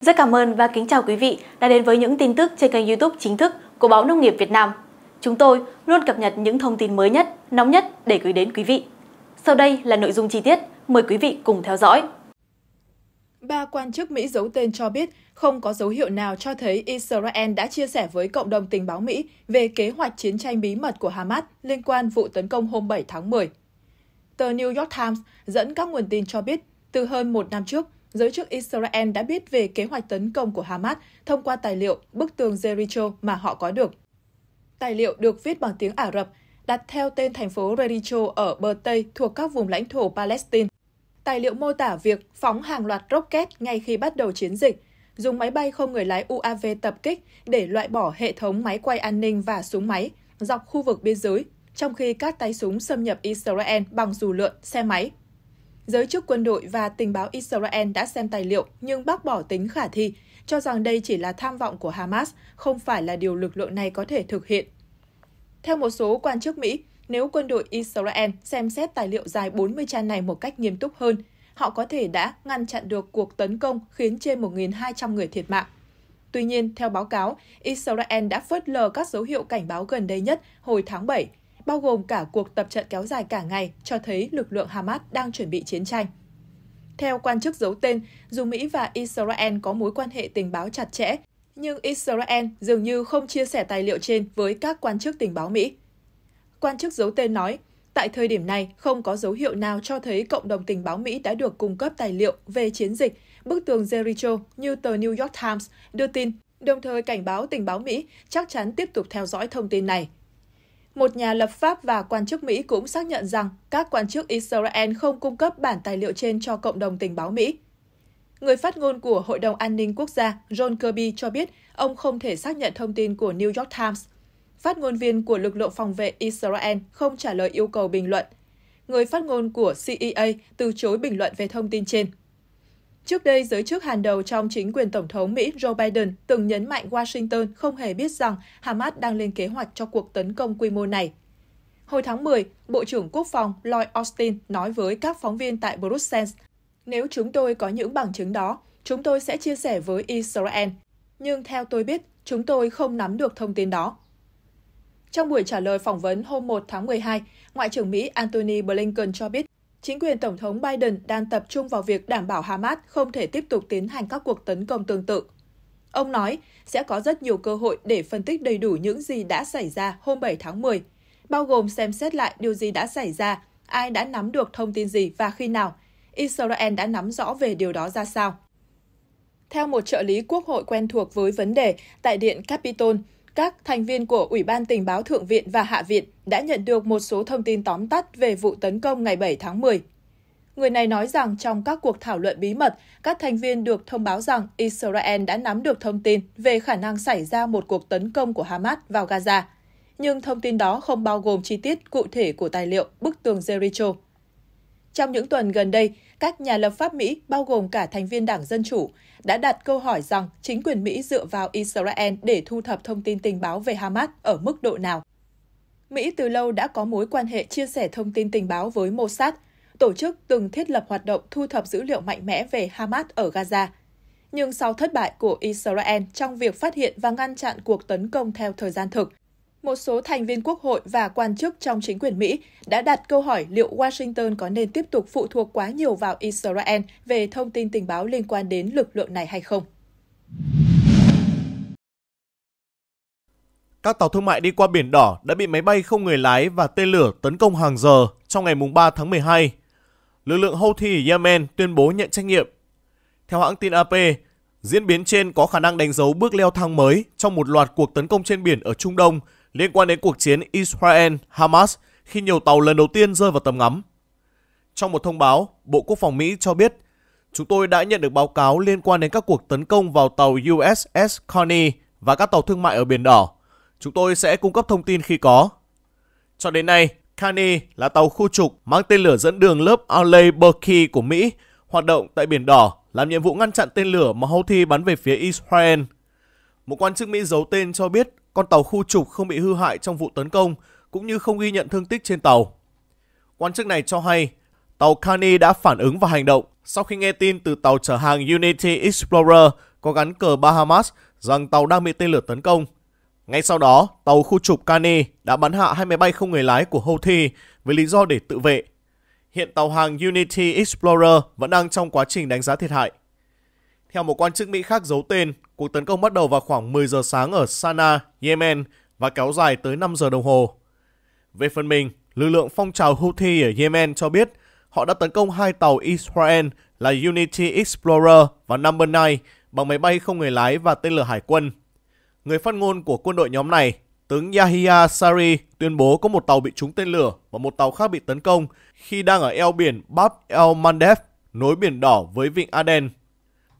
Rất cảm ơn và kính chào quý vị đã đến với những tin tức trên kênh youtube chính thức của Báo Nông nghiệp Việt Nam. Chúng tôi luôn cập nhật những thông tin mới nhất, nóng nhất để gửi đến quý vị. Sau đây là nội dung chi tiết, mời quý vị cùng theo dõi. Ba quan chức Mỹ giấu tên cho biết không có dấu hiệu nào cho thấy Israel đã chia sẻ với cộng đồng tình báo Mỹ về kế hoạch chiến tranh bí mật của Hamas liên quan vụ tấn công hôm 7 tháng 10. Tờ New York Times dẫn các nguồn tin cho biết, từ hơn một năm trước, giới chức Israel đã biết về kế hoạch tấn công của Hamas thông qua tài liệu bức tường Jericho mà họ có được. Tài liệu được viết bằng tiếng Ả Rập, đặt theo tên thành phố Jericho ở bờ Tây thuộc các vùng lãnh thổ Palestine. Tài liệu mô tả việc phóng hàng loạt rocket ngay khi bắt đầu chiến dịch, dùng máy bay không người lái UAV tập kích để loại bỏ hệ thống máy quay an ninh và súng máy dọc khu vực biên giới, trong khi các tay súng xâm nhập Israel bằng dù lượn, xe máy, Giới chức quân đội và tình báo Israel đã xem tài liệu nhưng bác bỏ tính khả thi, cho rằng đây chỉ là tham vọng của Hamas, không phải là điều lực lượng này có thể thực hiện. Theo một số quan chức Mỹ, nếu quân đội Israel xem xét tài liệu dài 40 trang này một cách nghiêm túc hơn, họ có thể đã ngăn chặn được cuộc tấn công khiến trên 1.200 người thiệt mạng. Tuy nhiên, theo báo cáo, Israel đã phớt lờ các dấu hiệu cảnh báo gần đây nhất hồi tháng 7, bao gồm cả cuộc tập trận kéo dài cả ngày, cho thấy lực lượng Hamas đang chuẩn bị chiến tranh. Theo quan chức giấu tên, dù Mỹ và Israel có mối quan hệ tình báo chặt chẽ, nhưng Israel dường như không chia sẻ tài liệu trên với các quan chức tình báo Mỹ. Quan chức giấu tên nói, tại thời điểm này không có dấu hiệu nào cho thấy cộng đồng tình báo Mỹ đã được cung cấp tài liệu về chiến dịch bức tường Jericho như tờ New York Times đưa tin, đồng thời cảnh báo tình báo Mỹ chắc chắn tiếp tục theo dõi thông tin này. Một nhà lập pháp và quan chức Mỹ cũng xác nhận rằng các quan chức Israel không cung cấp bản tài liệu trên cho cộng đồng tình báo Mỹ. Người phát ngôn của Hội đồng An ninh Quốc gia John Kirby cho biết ông không thể xác nhận thông tin của New York Times. Phát ngôn viên của lực lượng phòng vệ Israel không trả lời yêu cầu bình luận. Người phát ngôn của CIA e từ chối bình luận về thông tin trên. Trước đây, giới chức hàng đầu trong chính quyền Tổng thống Mỹ Joe Biden từng nhấn mạnh Washington không hề biết rằng Hamas đang lên kế hoạch cho cuộc tấn công quy mô này. Hồi tháng 10, Bộ trưởng Quốc phòng Lloyd Austin nói với các phóng viên tại Brussels, nếu chúng tôi có những bằng chứng đó, chúng tôi sẽ chia sẻ với Israel. Nhưng theo tôi biết, chúng tôi không nắm được thông tin đó. Trong buổi trả lời phỏng vấn hôm 1 tháng 12, Ngoại trưởng Mỹ Antony Blinken cho biết chính quyền Tổng thống Biden đang tập trung vào việc đảm bảo Hamas không thể tiếp tục tiến hành các cuộc tấn công tương tự. Ông nói sẽ có rất nhiều cơ hội để phân tích đầy đủ những gì đã xảy ra hôm 7 tháng 10, bao gồm xem xét lại điều gì đã xảy ra, ai đã nắm được thông tin gì và khi nào, Israel đã nắm rõ về điều đó ra sao. Theo một trợ lý quốc hội quen thuộc với vấn đề tại Điện Capitol, các thành viên của Ủy ban Tình báo Thượng viện và Hạ viện đã nhận được một số thông tin tóm tắt về vụ tấn công ngày 7 tháng 10. Người này nói rằng trong các cuộc thảo luận bí mật, các thành viên được thông báo rằng Israel đã nắm được thông tin về khả năng xảy ra một cuộc tấn công của Hamas vào Gaza. Nhưng thông tin đó không bao gồm chi tiết cụ thể của tài liệu bức tường Jericho. Trong những tuần gần đây, các nhà lập pháp Mỹ, bao gồm cả thành viên Đảng Dân Chủ, đã đặt câu hỏi rằng chính quyền Mỹ dựa vào Israel để thu thập thông tin tình báo về Hamas ở mức độ nào. Mỹ từ lâu đã có mối quan hệ chia sẻ thông tin tình báo với Mossad, tổ chức từng thiết lập hoạt động thu thập dữ liệu mạnh mẽ về Hamas ở Gaza. Nhưng sau thất bại của Israel trong việc phát hiện và ngăn chặn cuộc tấn công theo thời gian thực, một số thành viên quốc hội và quan chức trong chính quyền Mỹ đã đặt câu hỏi liệu Washington có nên tiếp tục phụ thuộc quá nhiều vào Israel về thông tin tình báo liên quan đến lực lượng này hay không. Các tàu thương mại đi qua biển đỏ đã bị máy bay không người lái và tên lửa tấn công hàng giờ trong ngày 3 tháng 12. Lực lượng Houthi Yemen tuyên bố nhận trách nhiệm. Theo hãng tin AP, diễn biến trên có khả năng đánh dấu bước leo thang mới trong một loạt cuộc tấn công trên biển ở Trung Đông – liên quan đến cuộc chiến Israel-Hamas khi nhiều tàu lần đầu tiên rơi vào tầm ngắm. Trong một thông báo, Bộ Quốc phòng Mỹ cho biết, chúng tôi đã nhận được báo cáo liên quan đến các cuộc tấn công vào tàu USS Coney và các tàu thương mại ở Biển Đỏ. Chúng tôi sẽ cung cấp thông tin khi có. Cho đến nay, Coney là tàu khu trục mang tên lửa dẫn đường lớp Arleigh Burke của Mỹ hoạt động tại Biển Đỏ làm nhiệm vụ ngăn chặn tên lửa mà Houthi bắn về phía Israel. Một quan chức Mỹ giấu tên cho biết con tàu khu trục không bị hư hại trong vụ tấn công, cũng như không ghi nhận thương tích trên tàu. Quan chức này cho hay, tàu Kani đã phản ứng và hành động sau khi nghe tin từ tàu chở hàng Unity Explorer có gắn cờ Bahamas rằng tàu đang bị tên lửa tấn công. Ngay sau đó, tàu khu trục Kani đã bắn hạ hai máy bay không người lái của Houthi với lý do để tự vệ. Hiện tàu hàng Unity Explorer vẫn đang trong quá trình đánh giá thiệt hại. Theo một quan chức Mỹ khác giấu tên, cuộc tấn công bắt đầu vào khoảng 10 giờ sáng ở Sana, Yemen và kéo dài tới 5 giờ đồng hồ. Về phần mình, lực lượng phong trào Houthi ở Yemen cho biết họ đã tấn công hai tàu Israel là Unity Explorer và Number 9 bằng máy bay không người lái và tên lửa hải quân. Người phát ngôn của quân đội nhóm này, tướng Yahya Sari tuyên bố có một tàu bị trúng tên lửa và một tàu khác bị tấn công khi đang ở eo biển Bab el Mandeb nối biển đỏ với vịnh Aden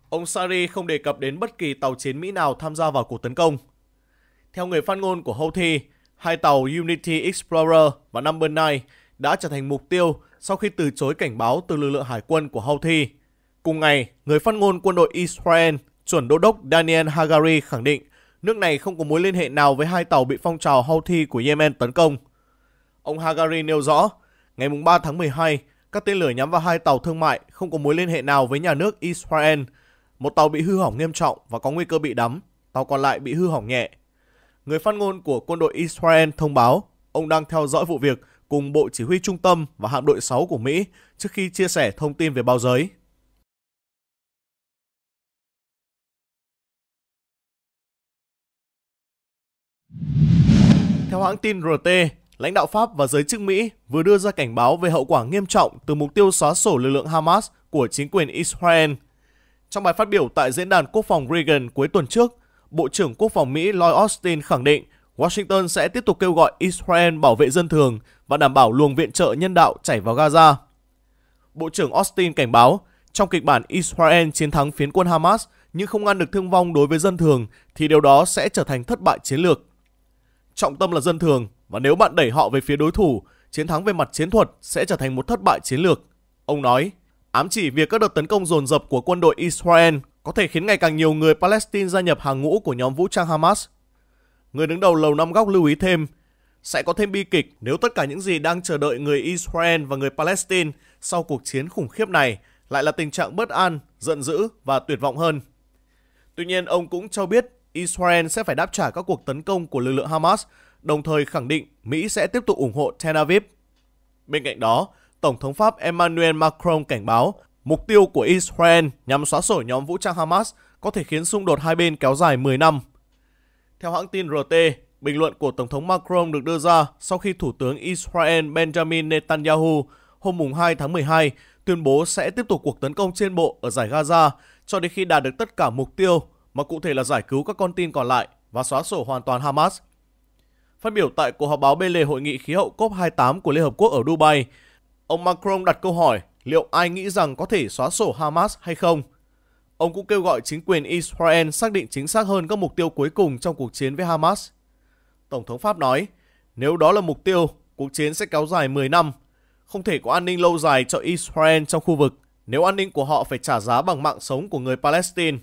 Ông Sari không đề cập đến bất kỳ tàu chiến Mỹ nào tham gia vào cuộc tấn công. Theo người phát ngôn của Houthi, hai tàu Unity Explorer và Number 9 đã trở thành mục tiêu sau khi từ chối cảnh báo từ lực lượng hải quân của Houthi. Cùng ngày, người phát ngôn quân đội Israel, chuẩn đô đốc Daniel Hagari khẳng định nước này không có mối liên hệ nào với hai tàu bị phong trào Houthi của Yemen tấn công. Ông Hagari nêu rõ, ngày 3 tháng 12, các tên lửa nhắm vào hai tàu thương mại không có mối liên hệ nào với nhà nước Israel – một tàu bị hư hỏng nghiêm trọng và có nguy cơ bị đắm, tàu còn lại bị hư hỏng nhẹ. Người phát ngôn của quân đội Israel thông báo ông đang theo dõi vụ việc cùng Bộ Chỉ huy Trung tâm và hạm đội 6 của Mỹ trước khi chia sẻ thông tin về báo giới. Theo hãng tin RT, lãnh đạo Pháp và giới chức Mỹ vừa đưa ra cảnh báo về hậu quả nghiêm trọng từ mục tiêu xóa sổ lực lượng Hamas của chính quyền Israel – trong bài phát biểu tại diễn đàn quốc phòng Reagan cuối tuần trước, Bộ trưởng Quốc phòng Mỹ Lloyd Austin khẳng định Washington sẽ tiếp tục kêu gọi Israel bảo vệ dân thường và đảm bảo luồng viện trợ nhân đạo chảy vào Gaza. Bộ trưởng Austin cảnh báo, trong kịch bản Israel chiến thắng phiến quân Hamas nhưng không ngăn được thương vong đối với dân thường thì điều đó sẽ trở thành thất bại chiến lược. Trọng tâm là dân thường và nếu bạn đẩy họ về phía đối thủ, chiến thắng về mặt chiến thuật sẽ trở thành một thất bại chiến lược, ông nói ám chỉ việc các đợt tấn công dồn dập của quân đội Israel có thể khiến ngày càng nhiều người Palestine gia nhập hàng ngũ của nhóm vũ trang Hamas. Người đứng đầu Lầu Năm Góc lưu ý thêm, sẽ có thêm bi kịch nếu tất cả những gì đang chờ đợi người Israel và người Palestine sau cuộc chiến khủng khiếp này lại là tình trạng bất an, giận dữ và tuyệt vọng hơn. Tuy nhiên, ông cũng cho biết Israel sẽ phải đáp trả các cuộc tấn công của lực lượng Hamas, đồng thời khẳng định Mỹ sẽ tiếp tục ủng hộ Tel Aviv. Bên cạnh đó, Tổng thống Pháp Emmanuel Macron cảnh báo mục tiêu của Israel nhằm xóa sổ nhóm vũ trang Hamas có thể khiến xung đột hai bên kéo dài 10 năm. Theo hãng tin RT, bình luận của Tổng thống Macron được đưa ra sau khi Thủ tướng Israel Benjamin Netanyahu hôm mùng 2 tháng 12 tuyên bố sẽ tiếp tục cuộc tấn công trên bộ ở giải Gaza cho đến khi đạt được tất cả mục tiêu, mà cụ thể là giải cứu các con tin còn lại và xóa sổ hoàn toàn Hamas. Phát biểu tại cuộc họp báo bên lề hội nghị khí hậu COP28 của Liên Hợp Quốc ở Dubai, Ông Macron đặt câu hỏi liệu ai nghĩ rằng có thể xóa sổ Hamas hay không. Ông cũng kêu gọi chính quyền Israel xác định chính xác hơn các mục tiêu cuối cùng trong cuộc chiến với Hamas. Tổng thống Pháp nói, nếu đó là mục tiêu, cuộc chiến sẽ kéo dài 10 năm. Không thể có an ninh lâu dài cho Israel trong khu vực nếu an ninh của họ phải trả giá bằng mạng sống của người Palestine.